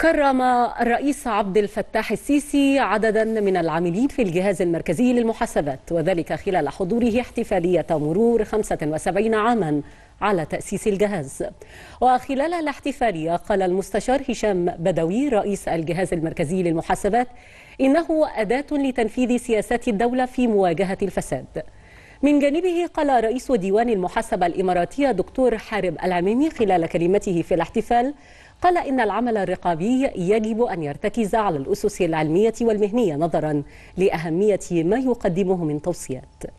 كرم الرئيس عبد الفتاح السيسي عددا من العاملين في الجهاز المركزي للمحاسبات وذلك خلال حضوره احتفالية مرور 75 عاما على تأسيس الجهاز وخلال الاحتفالية قال المستشار هشام بدوي رئيس الجهاز المركزي للمحاسبات إنه أداة لتنفيذ سياسات الدولة في مواجهة الفساد من جانبه قال رئيس ديوان المحاسبة الإماراتية دكتور حارب العميمي خلال كلمته في الاحتفال قال إن العمل الرقابي يجب أن يرتكز على الأسس العلمية والمهنية نظرا لأهمية ما يقدمه من توصيات